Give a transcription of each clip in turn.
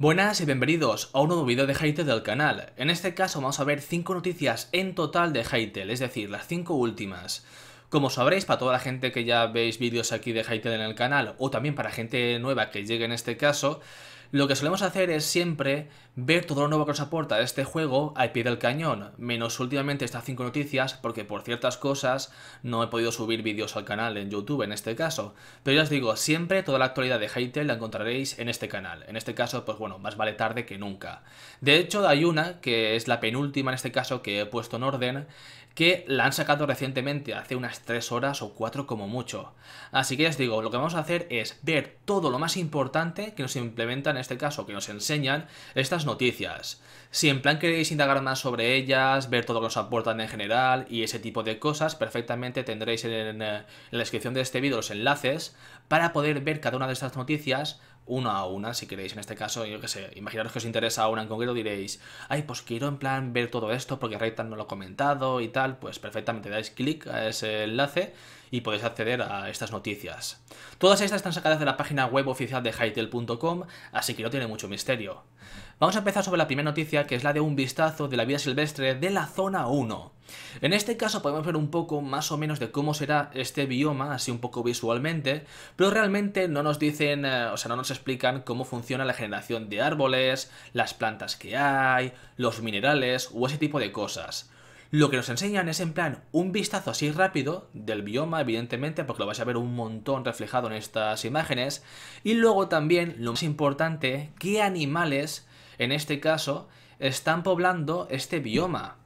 Buenas y bienvenidos a un nuevo video de Heitel del canal. En este caso vamos a ver 5 noticias en total de Heitel, es decir, las 5 últimas. Como sabréis, para toda la gente que ya veis vídeos aquí de Heitel en el canal, o también para gente nueva que llegue en este caso, lo que solemos hacer es siempre ver todo lo nuevo que nos aporta este juego al pie del cañón, menos últimamente estas 5 noticias, porque por ciertas cosas no he podido subir vídeos al canal en YouTube en este caso. Pero ya os digo, siempre toda la actualidad de Hytale la encontraréis en este canal. En este caso, pues bueno, más vale tarde que nunca. De hecho, hay una, que es la penúltima en este caso, que he puesto en orden, que la han sacado recientemente, hace unas 3 horas o 4 como mucho. Así que ya os digo, lo que vamos a hacer es ver todo lo más importante que nos implementan, en este caso, que nos enseñan estas noticias. Si en plan queréis indagar más sobre ellas, ver todo lo que nos aportan en general y ese tipo de cosas, perfectamente tendréis en, eh, en la descripción de este vídeo los enlaces para poder ver cada una de estas noticias una a una, si queréis. En este caso, yo que sé, imaginaros que os interesa una en concreto, diréis, ay, pues quiero en plan ver todo esto porque Reitan no lo ha comentado y tal, pues perfectamente dais clic a ese enlace y podéis acceder a estas noticias. Todas estas están sacadas de la página web oficial de Hytale.com, así que no tiene mucho misterio. Vamos a empezar sobre la primera noticia, que es la de un vistazo de la vida silvestre de la zona 1. En este caso podemos ver un poco más o menos de cómo será este bioma, así un poco visualmente, pero realmente no nos dicen, eh, o sea, no nos explican cómo funciona la generación de árboles, las plantas que hay, los minerales o ese tipo de cosas. Lo que nos enseñan es en plan un vistazo así rápido del bioma, evidentemente, porque lo vais a ver un montón reflejado en estas imágenes. Y luego también, lo más importante, qué animales, en este caso, están poblando este bioma.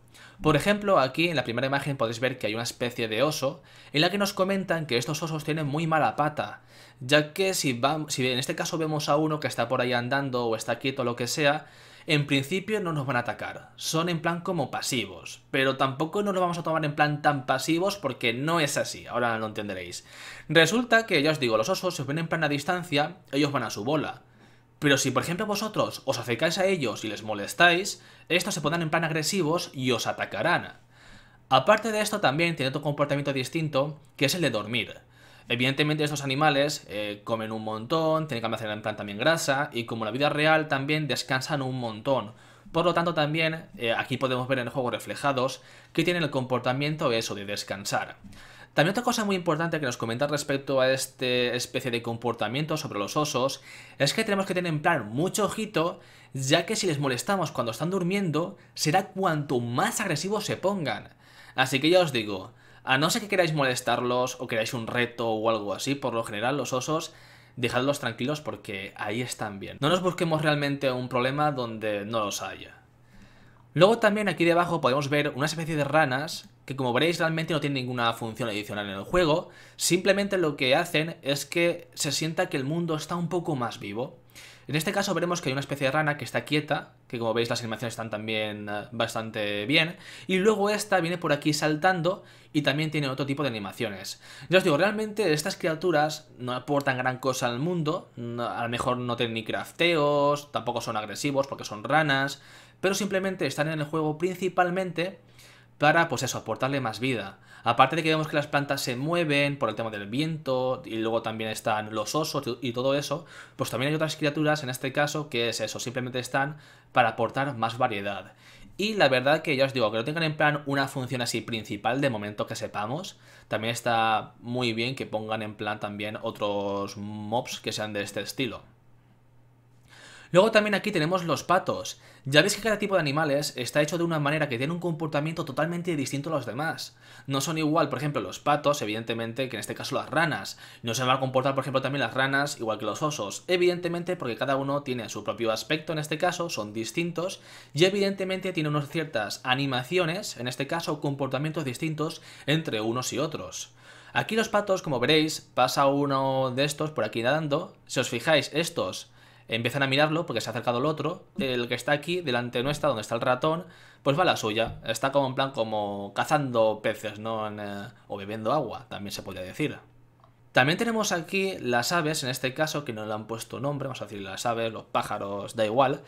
Por ejemplo, aquí en la primera imagen podéis ver que hay una especie de oso en la que nos comentan que estos osos tienen muy mala pata, ya que si, si en este caso vemos a uno que está por ahí andando o está quieto o lo que sea, en principio no nos van a atacar. Son en plan como pasivos, pero tampoco nos lo vamos a tomar en plan tan pasivos porque no es así, ahora lo entenderéis. Resulta que, ya os digo, los osos se si ven en plan a distancia, ellos van a su bola. Pero si por ejemplo vosotros os acercáis a ellos y les molestáis, estos se pondrán en plan agresivos y os atacarán. Aparte de esto también tiene otro comportamiento distinto, que es el de dormir. Evidentemente estos animales eh, comen un montón, tienen que almacenar en plan también grasa y como la vida real también descansan un montón. Por lo tanto también eh, aquí podemos ver en el juego reflejados que tienen el comportamiento eso de descansar. También otra cosa muy importante que nos comentan respecto a esta especie de comportamiento sobre los osos es que tenemos que tener en plan mucho ojito, ya que si les molestamos cuando están durmiendo, será cuanto más agresivos se pongan. Así que ya os digo, a no ser que queráis molestarlos o queráis un reto o algo así, por lo general los osos dejadlos tranquilos porque ahí están bien. No nos busquemos realmente un problema donde no los haya. Luego también aquí debajo podemos ver una especie de ranas que como veréis realmente no tienen ninguna función adicional en el juego, simplemente lo que hacen es que se sienta que el mundo está un poco más vivo. En este caso veremos que hay una especie de rana que está quieta, que como veis las animaciones están también eh, bastante bien, y luego esta viene por aquí saltando y también tiene otro tipo de animaciones. Ya os digo, realmente estas criaturas no aportan gran cosa al mundo, a lo mejor no tienen ni crafteos, tampoco son agresivos porque son ranas, pero simplemente están en el juego principalmente para, pues eso, aportarle más vida. Aparte de que vemos que las plantas se mueven por el tema del viento y luego también están los osos y todo eso, pues también hay otras criaturas en este caso que es eso, simplemente están para aportar más variedad. Y la verdad que ya os digo, que no tengan en plan una función así principal de momento que sepamos. También está muy bien que pongan en plan también otros mobs que sean de este estilo. Luego también aquí tenemos los patos. Ya veis que cada tipo de animales está hecho de una manera que tiene un comportamiento totalmente distinto a los demás. No son igual, por ejemplo, los patos, evidentemente, que en este caso las ranas. No se van a comportar, por ejemplo, también las ranas igual que los osos. Evidentemente, porque cada uno tiene su propio aspecto, en este caso, son distintos. Y evidentemente tiene unas ciertas animaciones, en este caso, comportamientos distintos entre unos y otros. Aquí los patos, como veréis, pasa uno de estos por aquí nadando. Si os fijáis, estos empiezan a mirarlo porque se ha acercado el otro, el que está aquí, delante nuestra, donde está el ratón, pues va a la suya, está como en plan como cazando peces, ¿no? Eh, o bebiendo agua, también se podría decir. También tenemos aquí las aves, en este caso, que no le han puesto nombre, vamos a decir las aves, los pájaros, da igual.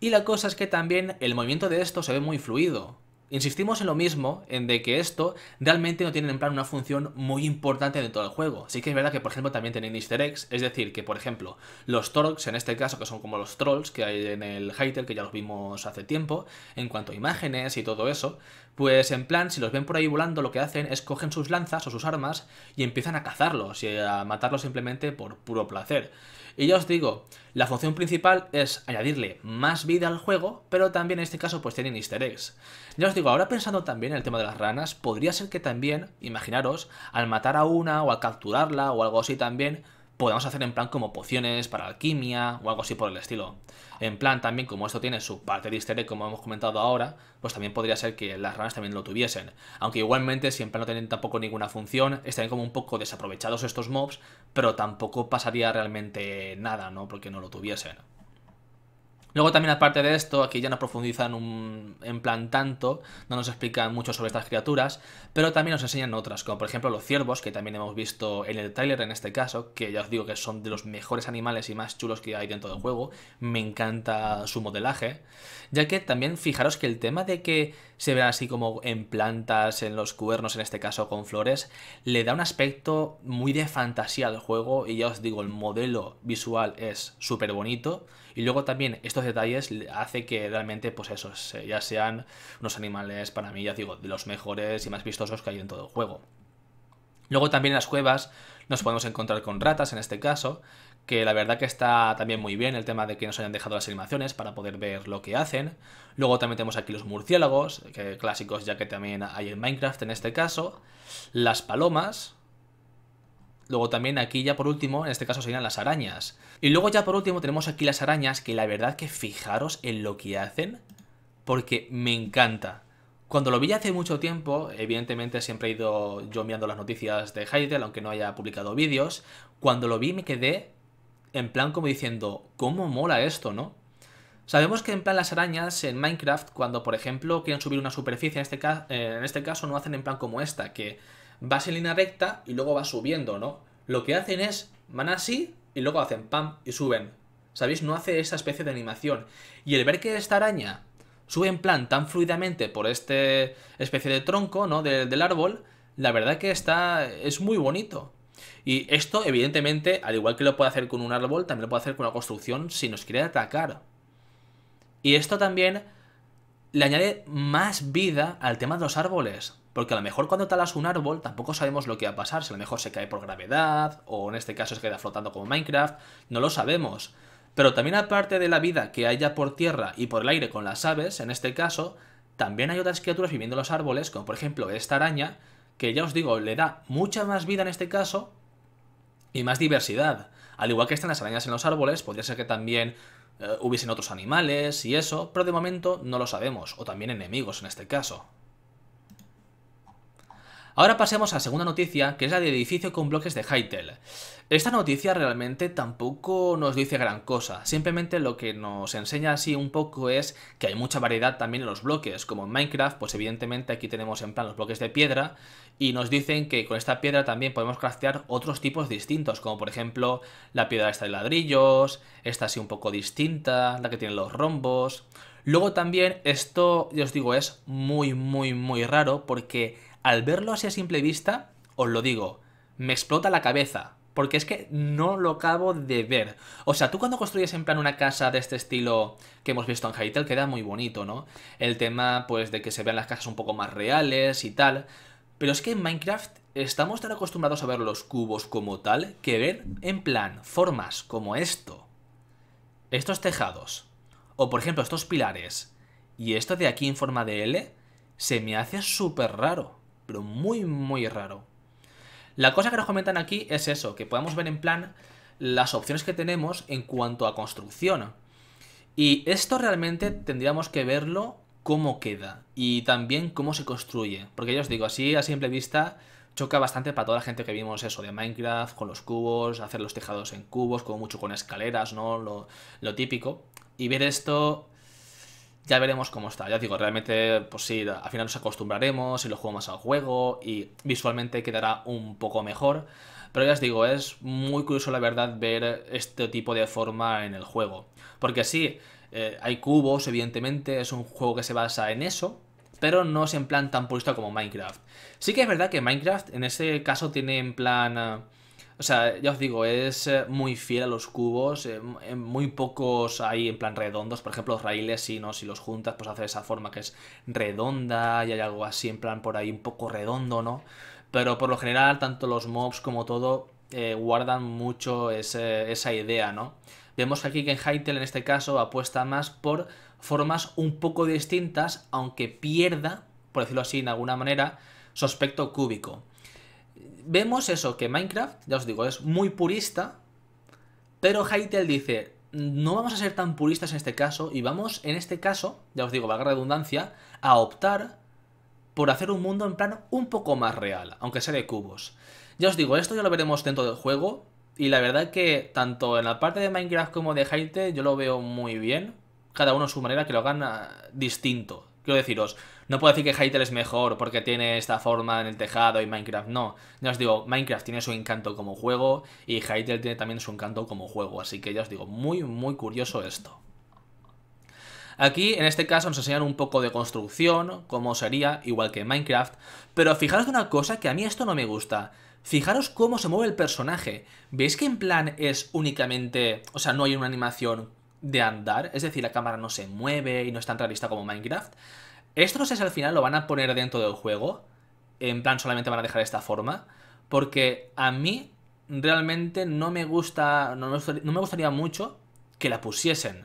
Y la cosa es que también el movimiento de esto se ve muy fluido. Insistimos en lo mismo, en de que esto realmente no tiene en plan una función muy importante dentro del juego. Sí que es verdad que, por ejemplo, también tienen easter eggs, es decir, que, por ejemplo, los torques, en este caso, que son como los trolls que hay en el hater que ya los vimos hace tiempo, en cuanto a imágenes y todo eso, pues en plan, si los ven por ahí volando, lo que hacen es cogen sus lanzas o sus armas y empiezan a cazarlos y a matarlos simplemente por puro placer. Y ya os digo, la función principal es añadirle más vida al juego, pero también en este caso pues tienen easter eggs. Ya os digo, ahora pensando también en el tema de las ranas, podría ser que también, imaginaros, al matar a una o al capturarla o algo así también, podamos hacer en plan como pociones para alquimia o algo así por el estilo. En plan también como esto tiene su parte de historia, como hemos comentado ahora, pues también podría ser que las ranas también lo tuviesen. Aunque igualmente siempre no tienen tampoco ninguna función, estarían como un poco desaprovechados estos mobs, pero tampoco pasaría realmente nada, ¿no? Porque no lo tuviesen. Luego también aparte de esto, aquí ya no profundizan un, en plan tanto, no nos explican mucho sobre estas criaturas, pero también nos enseñan otras, como por ejemplo los ciervos, que también hemos visto en el tráiler en este caso, que ya os digo que son de los mejores animales y más chulos que hay dentro del juego, me encanta su modelaje, ya que también fijaros que el tema de que se vean así como en plantas, en los cuernos en este caso con flores, le da un aspecto muy de fantasía al juego y ya os digo, el modelo visual es súper bonito y luego también estos detalles hace que realmente, pues esos, ya sean unos animales para mí, ya digo, de los mejores y más vistosos que hay en todo el juego. Luego también en las cuevas nos podemos encontrar con ratas en este caso, que la verdad que está también muy bien el tema de que nos hayan dejado las animaciones para poder ver lo que hacen. Luego también tenemos aquí los murciélagos, clásicos ya que también hay en Minecraft en este caso. Las palomas, Luego también aquí ya por último, en este caso serían las arañas. Y luego ya por último tenemos aquí las arañas, que la verdad que fijaros en lo que hacen, porque me encanta. Cuando lo vi hace mucho tiempo, evidentemente siempre he ido yo mirando las noticias de Heidel, aunque no haya publicado vídeos, cuando lo vi me quedé en plan como diciendo, ¿cómo mola esto, no? Sabemos que en plan las arañas en Minecraft, cuando por ejemplo quieren subir una superficie, en este, este caso no hacen en plan como esta, que vas en línea recta y luego vas subiendo, ¿no? Lo que hacen es, van así y luego hacen pam y suben. ¿Sabéis? No hace esa especie de animación. Y el ver que esta araña sube en plan tan fluidamente por este especie de tronco, ¿no? del árbol, la verdad que está, es muy bonito. Y esto, evidentemente, al igual que lo puede hacer con un árbol, también lo puede hacer con una construcción si nos quiere atacar. Y esto también le añade más vida al tema de los árboles porque a lo mejor cuando talas un árbol tampoco sabemos lo que va a pasar, si a lo mejor se cae por gravedad, o en este caso se queda flotando como Minecraft, no lo sabemos. Pero también aparte de la vida que haya por tierra y por el aire con las aves, en este caso, también hay otras criaturas viviendo en los árboles, como por ejemplo esta araña, que ya os digo, le da mucha más vida en este caso y más diversidad. Al igual que están las arañas en los árboles, podría ser que también eh, hubiesen otros animales y eso, pero de momento no lo sabemos, o también enemigos en este caso. Ahora pasemos a la segunda noticia, que es la de edificio con bloques de Hytel. Esta noticia realmente tampoco nos dice gran cosa, simplemente lo que nos enseña así un poco es que hay mucha variedad también en los bloques, como en Minecraft, pues evidentemente aquí tenemos en plan los bloques de piedra y nos dicen que con esta piedra también podemos craftear otros tipos distintos, como por ejemplo la piedra esta de ladrillos, esta así un poco distinta, la que tiene los rombos. Luego también esto, yo os digo, es muy, muy, muy raro porque al verlo así a simple vista, os lo digo, me explota la cabeza. Porque es que no lo acabo de ver. O sea, tú cuando construyes en plan una casa de este estilo que hemos visto en Hytale, queda muy bonito, ¿no? El tema, pues, de que se vean las casas un poco más reales y tal. Pero es que en Minecraft estamos tan acostumbrados a ver los cubos como tal que ver, en plan, formas como esto. Estos tejados. O, por ejemplo, estos pilares. Y esto de aquí en forma de L se me hace súper raro pero muy, muy raro. La cosa que nos comentan aquí es eso, que podemos ver en plan las opciones que tenemos en cuanto a construcción. Y esto realmente tendríamos que verlo cómo queda y también cómo se construye. Porque ya os digo, así a simple vista choca bastante para toda la gente que vimos eso de Minecraft, con los cubos, hacer los tejados en cubos, como mucho con escaleras, ¿no? Lo, lo típico. Y ver esto ya veremos cómo está. Ya digo, realmente, pues sí, al final nos acostumbraremos y lo jugamos al juego y visualmente quedará un poco mejor. Pero ya os digo, es muy curioso la verdad ver este tipo de forma en el juego. Porque sí, eh, hay cubos, evidentemente, es un juego que se basa en eso, pero no es en plan tan purista como Minecraft. Sí que es verdad que Minecraft en ese caso tiene en plan... Eh, o sea, ya os digo, es eh, muy fiel a los cubos, eh, eh, muy pocos hay en plan redondos, por ejemplo, los raíles ¿no? Si los juntas, pues hace esa forma que es redonda y hay algo así en plan por ahí un poco redondo, ¿no? Pero por lo general, tanto los mobs como todo guardan mucho esa idea, ¿no? Vemos aquí que en en este caso apuesta más por formas un poco distintas, aunque pierda, por decirlo así, en alguna manera, su aspecto cúbico vemos eso, que Minecraft, ya os digo, es muy purista, pero Hytale dice, no vamos a ser tan puristas en este caso y vamos, en este caso, ya os digo, valga redundancia, a optar por hacer un mundo en plano un poco más real, aunque sea de cubos. Ya os digo, esto ya lo veremos dentro del juego y la verdad que tanto en la parte de Minecraft como de Hytale yo lo veo muy bien, cada uno a su manera que lo hagan ah, distinto, Quiero deciros, no puedo decir que Hytale es mejor porque tiene esta forma en el tejado y Minecraft no. Ya os digo, Minecraft tiene su encanto como juego y Hytale tiene también su encanto como juego. Así que ya os digo, muy, muy curioso esto. Aquí, en este caso, nos enseñan un poco de construcción, cómo sería, igual que en Minecraft. Pero fijaros en una cosa que a mí esto no me gusta. Fijaros cómo se mueve el personaje. ¿Veis que en plan es únicamente... O sea, no hay una animación de andar, es decir, la cámara no se mueve y no es tan realista como Minecraft. Esto no sé si al final lo van a poner dentro del juego, en plan solamente van a dejar esta forma, porque a mí realmente no me gusta, no me gustaría, mucho que la pusiesen.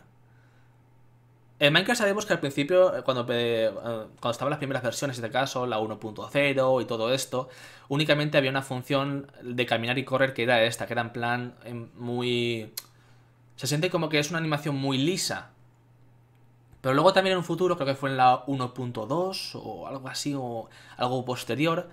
En Minecraft sabemos que al principio, cuando, eh, cuando estaban las primeras versiones, en este caso, la 1.0 y todo esto, únicamente había una función de caminar y correr que era esta, que era en plan em, muy se siente como que es una animación muy lisa. Pero luego también en un futuro, creo que fue en la 1.2 o algo así, o algo posterior,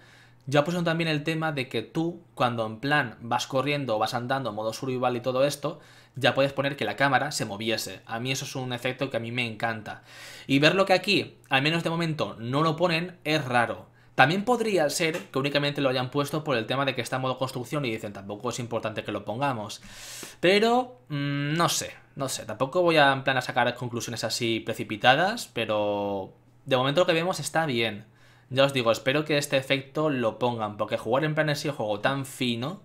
ya pusieron también el tema de que tú, cuando en plan vas corriendo o vas andando, en modo survival y todo esto, ya puedes poner que la cámara se moviese. A mí eso es un efecto que a mí me encanta. Y ver lo que aquí, al menos de momento, no lo ponen, es raro. También podría ser que únicamente lo hayan puesto por el tema de que está en modo construcción y dicen tampoco es importante que lo pongamos. Pero mm, no sé, no sé. Tampoco voy a en plan a sacar conclusiones así precipitadas, pero de momento lo que vemos está bien. Ya os digo, espero que este efecto lo pongan, porque jugar en plan un juego tan fino,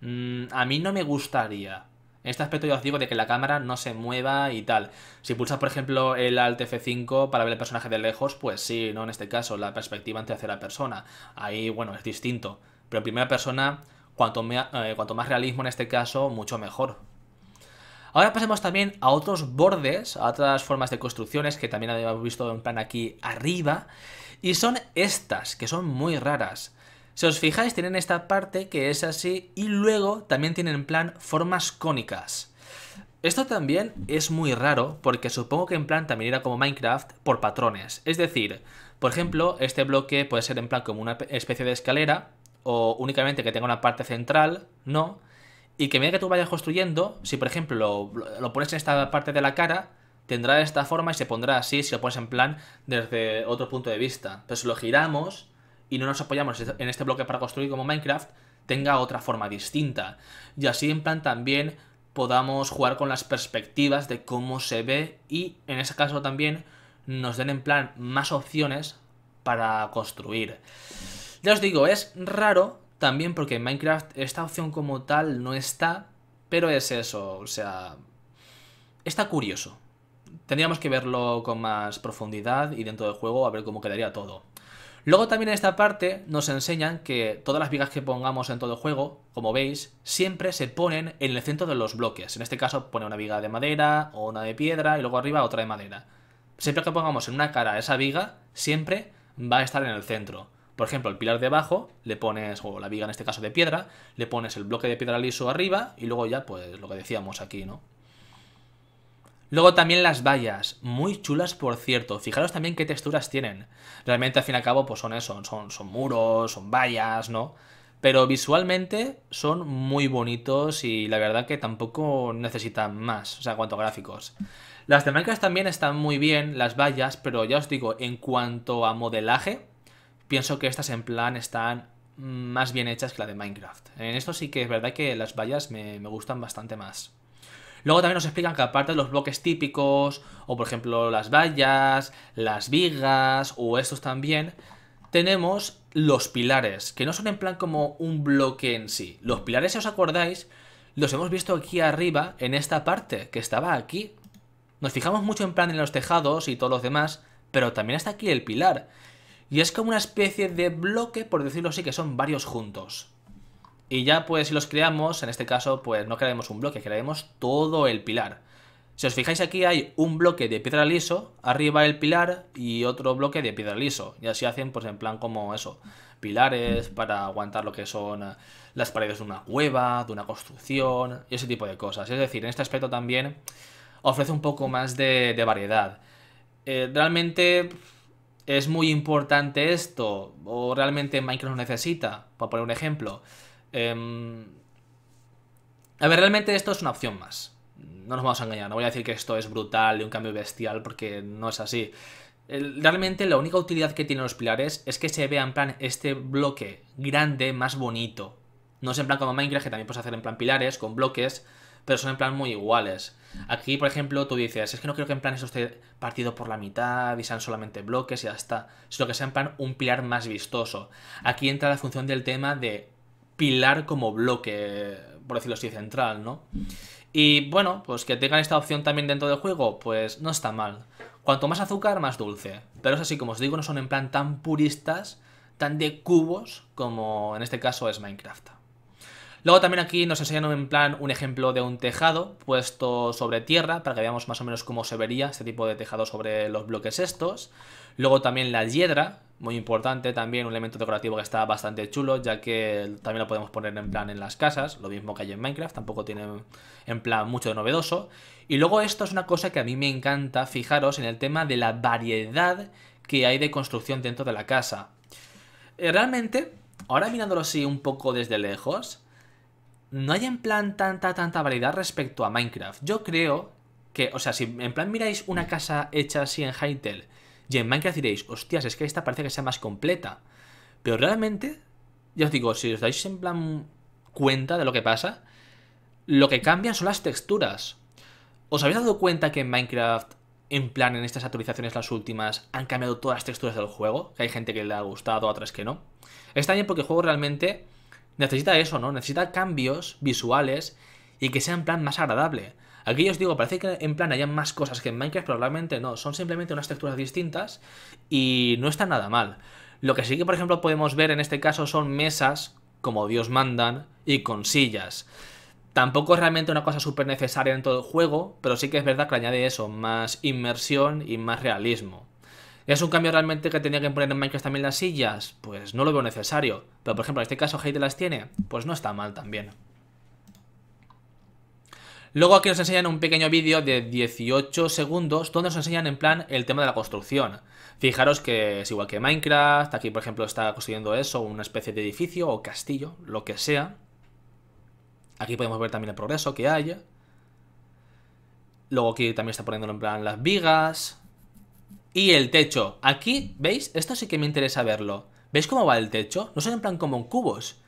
mm, a mí no me gustaría. En este aspecto ya os digo de que la cámara no se mueva y tal. Si pulsas, por ejemplo, el Alt F5 para ver el personaje de lejos, pues sí, ¿no? En este caso, la perspectiva en tercera persona. Ahí, bueno, es distinto. Pero en primera persona, cuanto, eh, cuanto más realismo en este caso, mucho mejor. Ahora pasemos también a otros bordes, a otras formas de construcciones que también habíamos visto en plan aquí arriba. Y son estas, que son muy raras. Si os fijáis, tienen esta parte que es así y luego también tienen en plan formas cónicas. Esto también es muy raro porque supongo que en plan también era como Minecraft por patrones. Es decir, por ejemplo, este bloque puede ser en plan como una especie de escalera o únicamente que tenga una parte central, no. Y que a medida que tú vayas construyendo, si por ejemplo lo, pones en esta parte de la cara, tendrá esta forma y se pondrá así si lo pones en plan desde otro punto de vista. Pero lo giramos, y no nos apoyamos este, en este bloque para construir como Minecraft, tenga otra forma distinta. Y así en plan también podamos jugar con las perspectivas de cómo se ve y en ese caso también nos den en plan más opciones para construir. Ya os digo, es raro también porque en Minecraft esta opción como tal no está, pero es eso, o sea, está curioso. Tendríamos que verlo con más profundidad y dentro del juego a ver cómo quedaría todo. Luego también en esta parte nos enseñan que todas las vigas que pongamos en todo el juego, como veis, siempre se ponen en el centro de los bloques. En este caso pone una viga de madera o una de piedra y luego arriba otra de madera. Siempre que pongamos en una cara esa viga, siempre va a estar en el centro. Por ejemplo, el pilar de abajo le pones, o la viga en este caso de piedra, le pones el bloque de piedra liso arriba y luego ya, pues lo que decíamos aquí, ¿no? Luego también las vallas, muy chulas por cierto, fijaros también qué texturas tienen. Realmente al fin y al cabo pues son eso, son, son muros, son vallas, ¿no? Pero visualmente son muy bonitos y la verdad que tampoco necesitan más, o sea, cuanto a gráficos. Las de Minecraft también están muy bien, las vallas, pero ya os digo, en cuanto a modelaje, pienso que estas en plan están más bien hechas que la de Minecraft. En esto sí que es verdad que las vallas me, me gustan bastante más. Luego también nos explican que aparte de los bloques típicos, o por ejemplo las vallas, las vigas, o estos también, tenemos los pilares, que no son en plan como un bloque en sí. Los pilares, si os acordáis, los hemos visto aquí arriba, en esta parte, que estaba aquí. Nos fijamos mucho en plan en los tejados y todos los demás, pero también está aquí el pilar. Y es como una especie de bloque, por decirlo así, que son varios juntos. Y ya pues si los creamos, en este caso pues no crearemos un bloque, crearemos todo el pilar. Si os fijáis aquí hay un bloque de piedra liso, arriba el pilar y otro bloque de piedra liso. Y así hacen pues en plan como eso, pilares para aguantar lo que son eh, las paredes de una cueva, de una construcción y ese tipo de cosas. Es decir, en este aspecto también ofrece un poco más de, variedad. Eh, realmente es muy importante esto o realmente Minecraft necesita, para poner un ejemplo. Em, a ver, realmente esto es una opción más. No nos vamos a engañar, no voy a decir que esto es brutal y un cambio bestial porque no es así. Realmente la única utilidad que tienen los pilares es que se vea en plan este bloque grande, más bonito. No es en plan como Minecraft, que también puedes hacer en plan pilares, con bloques, pero son en plan muy iguales. Aquí, por ejemplo, tú dices, es que no creo que en plan eso esté partido por la mitad y sean solamente bloques y ya está, sino que sea en plan un pilar más vistoso. Aquí entra la función del tema de pilar como bloque, por decirlo así, central, ¿no? Y bueno, pues que tengan esta opción también dentro del juego, pues no está mal. Cuanto más azúcar, más dulce. Pero es así, como os digo, no son en plan tan puristas, tan de cubos, como en este caso es Minecraft. Luego también aquí nos enseñan en plan un ejemplo de un tejado puesto sobre tierra para que veamos más o menos cómo se vería este tipo de tejado sobre los bloques estos. Luego también la hiedra, muy importante también, un elemento decorativo que está bastante chulo, ya que también lo podemos poner en plan en las casas, lo mismo que hay en Minecraft, tampoco tiene en plan mucho de novedoso. Y luego esto es una cosa que a mí me encanta, fijaros en el tema de la variedad que hay de construcción dentro de la casa. Eh, realmente, ahora mirándolo así un poco desde lejos, no hay en plan tanta, tanta variedad respecto a Minecraft. Yo creo que, o sea, si en plan miráis una casa hecha así en Hytale y en Minecraft diréis, hostias, es que esta parece que sea más completa. Pero realmente, ya os digo, si os dais en plan cuenta de lo que pasa, lo que cambian son las texturas. ¿Os habéis dado cuenta que en Minecraft, en plan en estas actualizaciones las últimas, han cambiado todas las texturas del juego? Que hay gente que le ha gustado, otras que no. Está bien porque el juego realmente necesita eso, ¿no? Necesita cambios visuales y que sea en plan más agradable. Aquí os digo, parece que en plan hayan más cosas que en Minecraft, probablemente no. Son simplemente unas texturas distintas y no está nada mal. Lo que sí que, por ejemplo, podemos ver en este caso son mesas, como Dios mandan, y con sillas. Tampoco es realmente una cosa súper necesaria en todo el juego, pero sí que es verdad que añade eso, más inmersión y más realismo. ¿Es un cambio realmente que tenía que poner en Minecraft también las sillas? Pues no lo veo necesario. Pero por ejemplo, en este caso Heide las tiene, pues no está mal también. Luego aquí nos enseñan un pequeño vídeo de 18 segundos donde nos enseñan en plan el tema de la construcción. Fijaros que es igual que Minecraft, aquí por ejemplo está construyendo eso, una especie de edificio o castillo, lo que sea. Aquí podemos ver también el progreso que hay. Luego aquí también está poniéndolo en plan las vigas. Y el techo. Aquí, ¿veis? Esto sí que me interesa verlo. ¿Veis cómo va el techo? No son en plan como en cubos,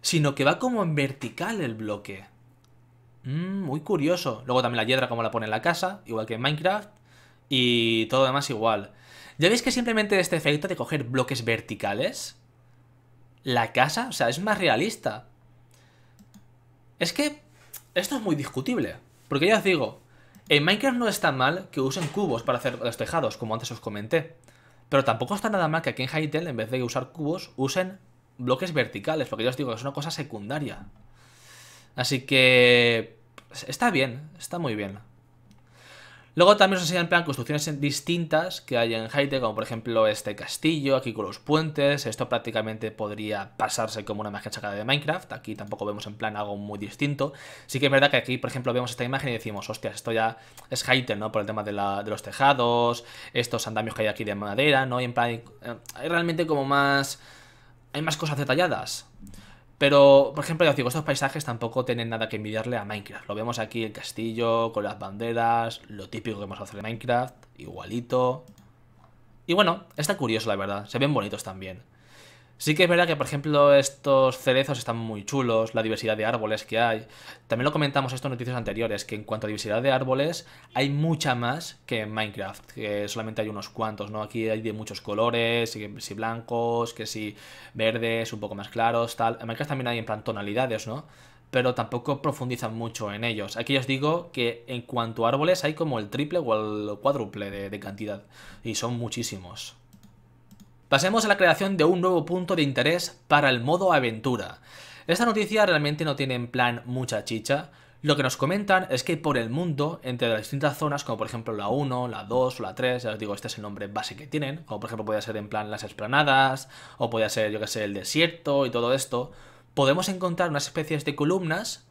sino que va como en vertical el bloque. Mm, muy curioso. Luego también la hiedra como la pone en la casa, igual que en Minecraft. Y todo demás igual. Ya veis que simplemente este efecto de coger bloques verticales... La casa, o sea, es más realista. Es que esto es muy discutible. Porque ya os digo, en Minecraft no está mal que usen cubos para hacer los tejados, como antes os comenté. Pero tampoco está nada mal que aquí en Hytale, en vez de usar cubos, usen bloques verticales, porque ya os digo, es una cosa secundaria. Así que pues, está bien, está muy bien. Luego también os enseñan en plan construcciones distintas que hay en Haite, como por ejemplo este castillo, aquí con los puentes. Esto prácticamente podría pasarse como una imagen sacada de Minecraft. Aquí tampoco vemos en plan algo muy distinto. Sí que es verdad que aquí, por ejemplo, vemos esta imagen y decimos, hostias, esto ya es Haite, ¿no? Por el tema de, de, los tejados, estos andamios que hay aquí de madera, ¿no? Y en plan, eh, hay realmente como más... Hay más cosas detalladas. Pero, por ejemplo, ya digo, estos paisajes tampoco tienen nada que envidiarle a Minecraft. Lo vemos aquí, el castillo, con las banderas, lo típico que vamos a hacer en Minecraft, igualito. Y bueno, está curioso, la verdad. Se ven bonitos también. Sí que es verdad que, por ejemplo, estos cerezos están muy chulos, la diversidad de árboles que hay. También lo comentamos en en noticias anteriores, que en cuanto a diversidad de árboles, hay mucha más que en Minecraft, que solamente hay unos cuantos, ¿no? Aquí hay de muchos colores, que si blancos, que si verdes, un poco más claros, tal. En Minecraft también hay en plan tonalidades, ¿no? Pero tampoco profundizan mucho en ellos. Aquí os digo que en cuanto a árboles hay como el triple o el cuádruple de cantidad. Y son muchísimos. Pasemos a la creación de un nuevo punto de interés para el modo aventura. Esta noticia realmente no tiene en plan mucha chicha. Lo que nos comentan es que por el mundo, entre las distintas zonas, como por ejemplo la 1, la 2 o la 3, ya os digo, este es el nombre base que tienen, como por ejemplo podría ser en plan las esplanadas, o podría ser, yo que sé, el desierto y todo esto, podemos encontrar unas especies de columnas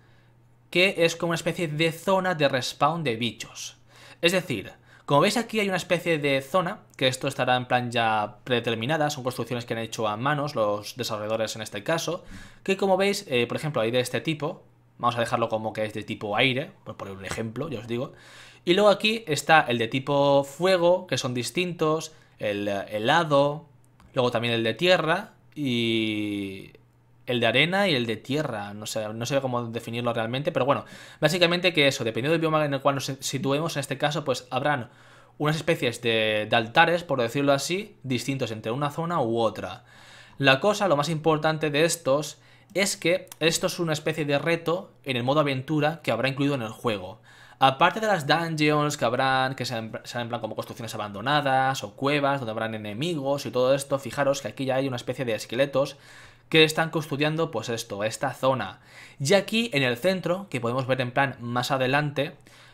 que es como una especie de zona de respawn de bichos. Es decir, como veis aquí hay una especie de zona, que esto estará en plan ya predeterminada, son construcciones que han hecho a manos los desarrolladores en este caso, que como veis, eh, por ejemplo, hay de este tipo, vamos a dejarlo como que es de tipo aire, pues por poner un ejemplo, ya os digo, y luego aquí está el de tipo fuego, que son distintos, el helado, luego también el de tierra y el de arena y el de tierra. No sé, no sé cómo definirlo realmente, pero bueno, básicamente que eso, dependiendo del bioma en el cual nos situemos, en este caso, pues habrán unas especies de, de altares, por decirlo así, distintos entre una zona u otra. La cosa, lo más importante de estos, es que esto es una especie de reto en el modo aventura que habrá incluido en el juego. Aparte de las dungeons que habrán, que se sean en plan como construcciones abandonadas o cuevas donde habrán enemigos y todo esto, fijaros que aquí ya hay una especie de esqueletos que están custodiando pues esto, esta zona. Y aquí en el centro, que podemos ver en plan más adelante,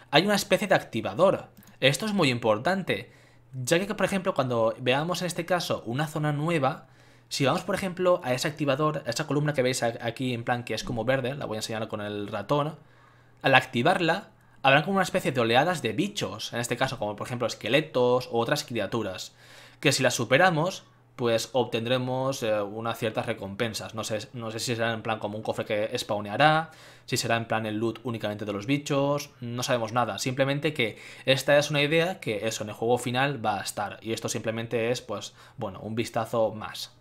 hay una especie de activador. Esto es muy importante, ya que por ejemplo cuando veamos en este caso una zona nueva, si vamos por ejemplo a ese activador, a esa columna que veis aquí en plan que es como verde, la voy a enseñar con el ratón, al activarla habrán como una especie de oleadas de bichos, en este caso como por ejemplo esqueletos o otras criaturas, que si las superamos pues obtendremos eh, unas ciertas recompensas. No sé, no sé si será en plan como un cofre que spawneará, si será en plan el loot únicamente de los bichos, no sabemos nada. Simplemente que esta es una idea que eso en el juego final va a estar. Y esto simplemente es, pues, bueno, un vistazo más.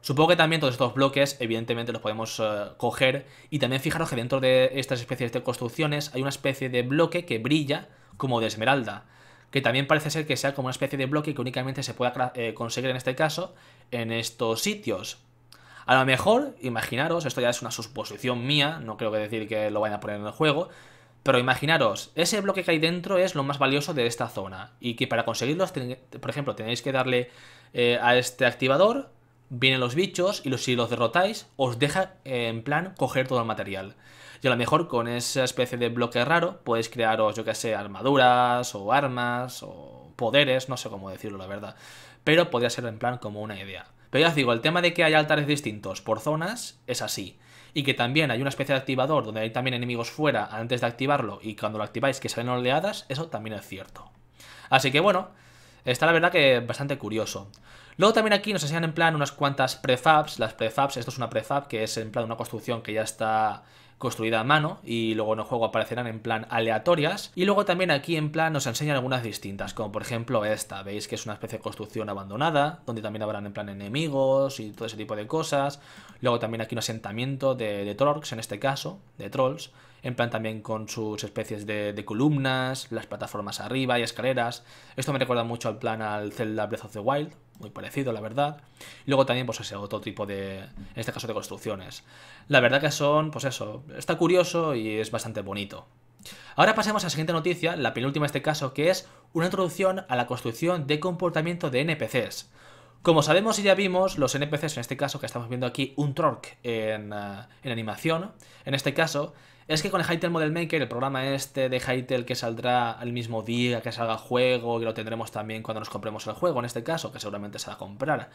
Supongo que también todos estos bloques, evidentemente, los podemos eh, coger. Y también fijaros que dentro de estas especies de construcciones hay una especie de bloque que brilla como de esmeralda que también parece ser que sea como una especie de bloque que únicamente se pueda eh, conseguir en este caso en estos sitios. A lo mejor, imaginaros, esto ya es una suposición mía, no creo que decir que lo vayan a poner en el juego, pero imaginaros, ese bloque que hay dentro es lo más valioso de esta zona y que para conseguirlos, por ejemplo, tenéis que darle eh, a este activador, vienen los bichos y si los derrotáis, os deja eh, en plan coger todo el material a lo mejor con esa especie de bloque raro podéis crearos, yo que sé, armaduras o armas o poderes, no sé cómo decirlo la verdad. Pero podría ser en plan como una idea. Pero ya os digo, el tema de que hay altares distintos por zonas es así. Y que también hay una especie de activador donde hay también enemigos fuera antes de activarlo y cuando lo activáis que salen oleadas, eso también es cierto. Así que bueno, está la verdad que bastante curioso. Luego también aquí nos enseñan en plan unas cuantas prefabs. Las prefabs, esto es una prefab que es en plan una construcción que ya está construida a mano y luego en el juego aparecerán en plan aleatorias. Y luego también aquí en plan nos enseñan algunas distintas, como por ejemplo esta, veis que es una especie de construcción abandonada, donde también habrán en plan enemigos y todo ese tipo de cosas. Luego también aquí un asentamiento de, de en este caso, de Trolls, en plan también con sus especies de, de, columnas, las plataformas arriba y escaleras. Esto me recuerda mucho al plan al Zelda Breath of the Wild, muy parecido, la verdad. luego también, pues ese otro tipo de, en este caso, de construcciones. La verdad que son, pues eso, está curioso y es bastante bonito. Ahora pasemos a la siguiente noticia, la penúltima en este caso, que es una introducción a la construcción de comportamiento de NPCs. Como sabemos y ya vimos, los NPCs, en este caso que estamos viendo aquí, un Trork en, eh, animación, en este caso, es que con el Hytale Model Maker, el programa este de Hytale que saldrá el mismo día que salga el juego y lo tendremos también cuando nos compremos el juego, en este caso, que seguramente se va a comprar,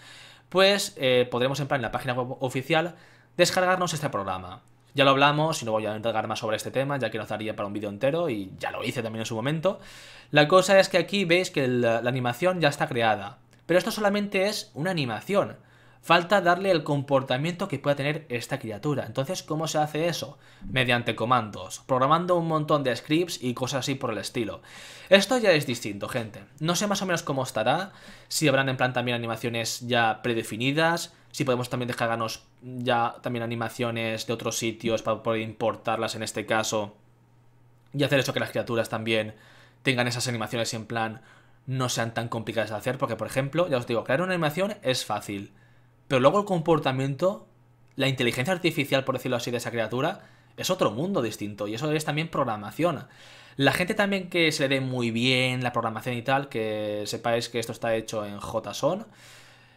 pues eh, podremos podremos entrar en la página web oficial descargarnos este programa. Ya lo hablamos y no voy a entregar más sobre este tema, ya que lo daría para un vídeo entero y ya lo hice también en su momento. La cosa es que aquí veis que la animación ya está creada. Pero esto solamente es una animación. Falta darle el comportamiento que pueda tener esta criatura. Entonces, ¿cómo se hace eso? Mediante comandos, programando un montón de scripts y cosas así por el estilo. Esto ya es distinto, gente. No sé más o menos cómo estará, si habrán en plan también animaciones ya predefinidas, si podemos también dejarnos ya también animaciones de otros sitios para poder importarlas en este caso y hacer eso que las criaturas también tengan esas animaciones en plan no sean tan complicadas de hacer, porque por ejemplo, ya os digo, crear una animación es fácil, pero luego el comportamiento, la inteligencia artificial, por decirlo así, de esa criatura, es otro mundo distinto y eso es también programación. La gente también que se le dé muy bien la programación y tal, que sepáis que esto está hecho en JSON.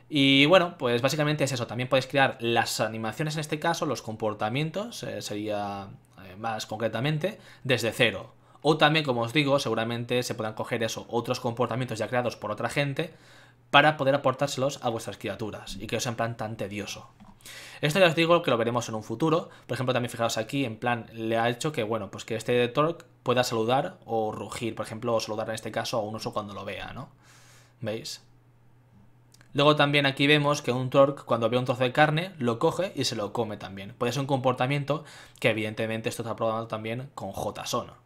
Y bueno, pues básicamente es eso. También podéis crear las animaciones en este caso, los comportamientos, eh, sería eh, más concretamente, desde cero. O también, como os digo, seguramente se puedan coger eso, otros comportamientos ya creados por otra gente, para poder aportárselos a vuestras criaturas y que os sea en plan tan tedioso. Esto ya os digo que lo veremos en un futuro. Por ejemplo, también fijaros aquí, en plan, le ha hecho que, bueno, pues que este Torque pueda saludar o rugir, por ejemplo, o saludar en este caso a un oso cuando lo vea, ¿no? ¿Veis? Luego también aquí vemos que un Torque cuando ve un trozo de carne lo coge y se lo come también. Puede ser un comportamiento que evidentemente esto está programado también con JSON.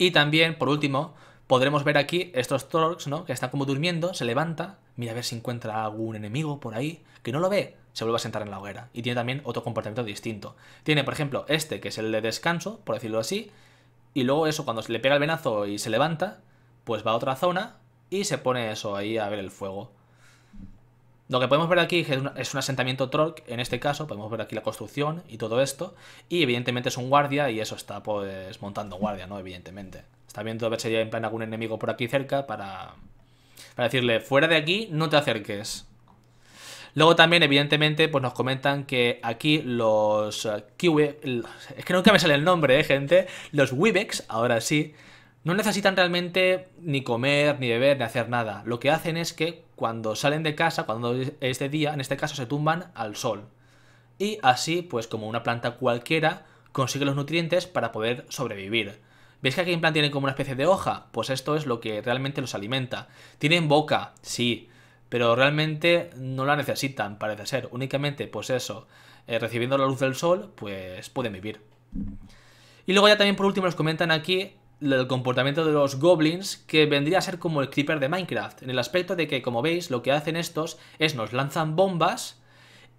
Y también, por último, podremos ver aquí estos Torx, ¿no? Que están como durmiendo, se levanta, mira a ver si encuentra algún enemigo por ahí, que no lo ve, se vuelve a sentar en la hoguera. Y tiene también otro comportamiento distinto. Tiene, por ejemplo, este, que es el de descanso, por decirlo así, y luego eso, cuando se le pega el venazo y se levanta, pues va a otra zona y se pone eso ahí a ver el fuego. Lo que podemos ver aquí es un asentamiento Troll, en este caso, podemos ver aquí la construcción y todo esto, y evidentemente es un guardia y eso está pues montando guardia, ¿no? Evidentemente. Está viendo a ver si hay en plan algún enemigo por aquí cerca para, para decirle, fuera de aquí, no te acerques. Luego también, evidentemente, pues nos comentan que aquí los eh, eh, Es que nunca me sale el nombre, ¿eh, gente? Los Wibex, ahora sí, no necesitan realmente ni comer, ni beber, ni hacer nada. Lo que hacen es que cuando salen de casa, cuando es de día, en este caso se tumban al sol. Y así, pues como una planta cualquiera, consigue los nutrientes para poder sobrevivir. ¿Veis que aquí en plan tienen como una especie de hoja? Pues esto es lo que realmente los alimenta. Tienen boca, sí, pero realmente no la necesitan, parece ser. Únicamente, pues eso, eh, recibiendo la luz del sol, pues pueden vivir. Y luego ya también por último nos comentan aquí el comportamiento de los goblins que vendría a ser como el creeper de Minecraft, en el aspecto de que, como veis, lo que hacen estos es nos lanzan bombas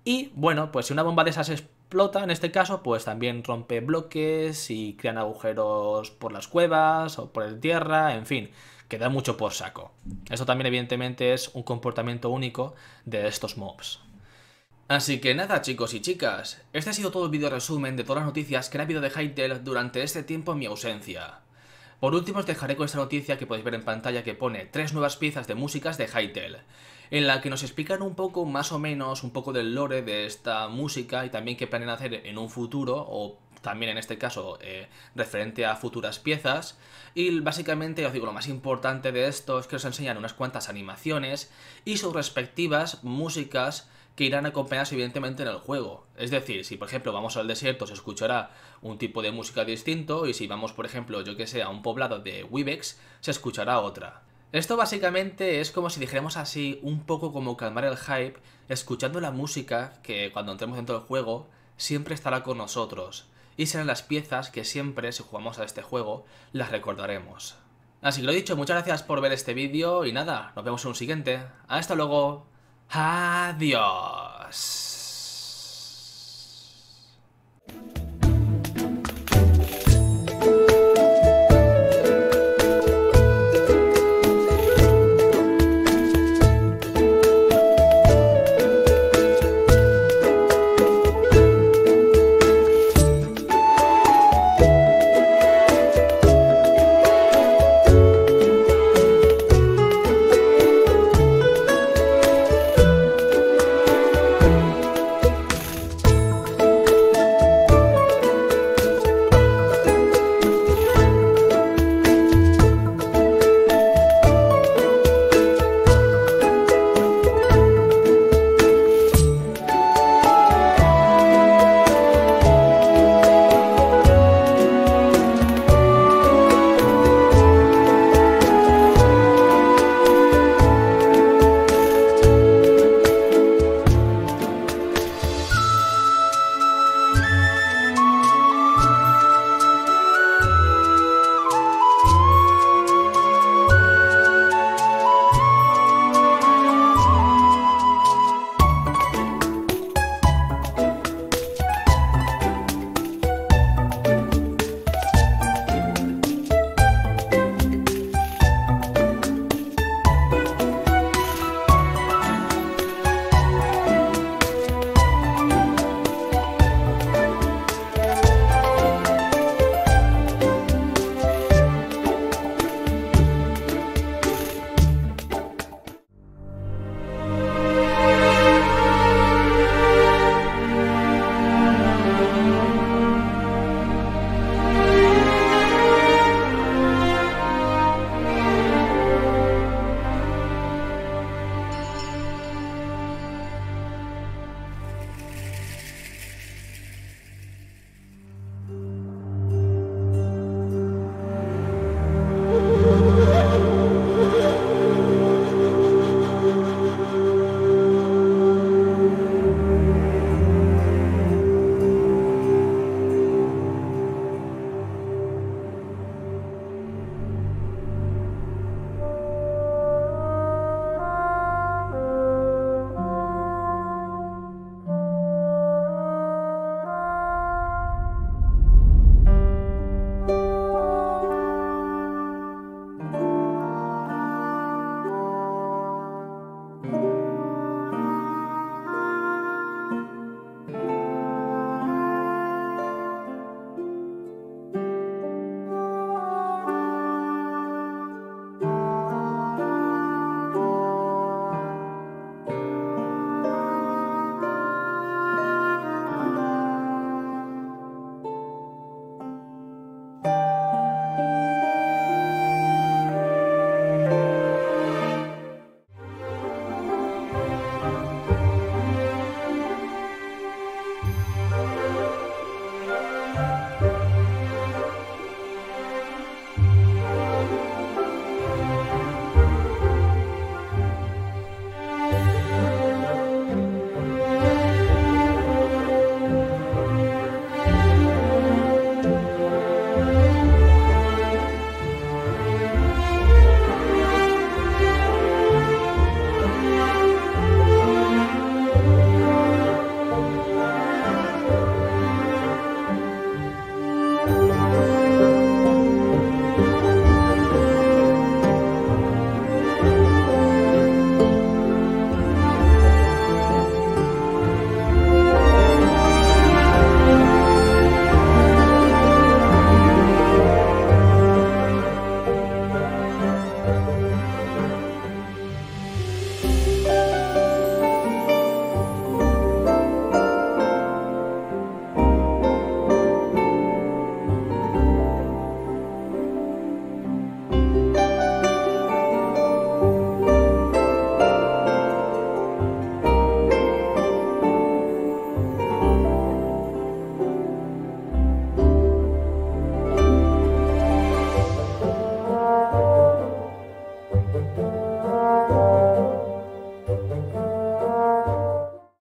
y, bueno, pues si una bomba de esas explota, en este caso, pues también rompe bloques y crean agujeros por las cuevas o por el tierra, en fin, queda mucho por saco. Eso también evidentemente es un comportamiento único de estos mobs. Así que nada chicos y chicas, este ha sido todo el vídeo resumen de todas las noticias que ha habido de Hytale durante este tiempo en mi ausencia. Por último os dejaré con esta noticia que podéis ver en pantalla que pone tres nuevas piezas de músicas de Hytale, en la que nos explican un poco más o menos un poco del lore de esta música y también qué planean hacer en un futuro o también en este caso eh, referente a futuras piezas. Y básicamente, os digo, lo más importante de esto es que os enseñan unas cuantas animaciones y sus respectivas músicas irán acompañadas evidentemente en el juego. Es decir, si por ejemplo vamos al desierto se escuchará un tipo de música distinto y si vamos por ejemplo, yo que sé, a un poblado de Webex se escuchará otra. Esto básicamente es como si dijéramos así, un poco como calmar el hype, escuchando la música que cuando entremos dentro del juego siempre estará con nosotros y serán las piezas que siempre, si jugamos a este juego, las recordaremos. Así que lo dicho, muchas gracias por ver este vídeo y nada, nos vemos en un siguiente. ¡Hasta luego! Adiós.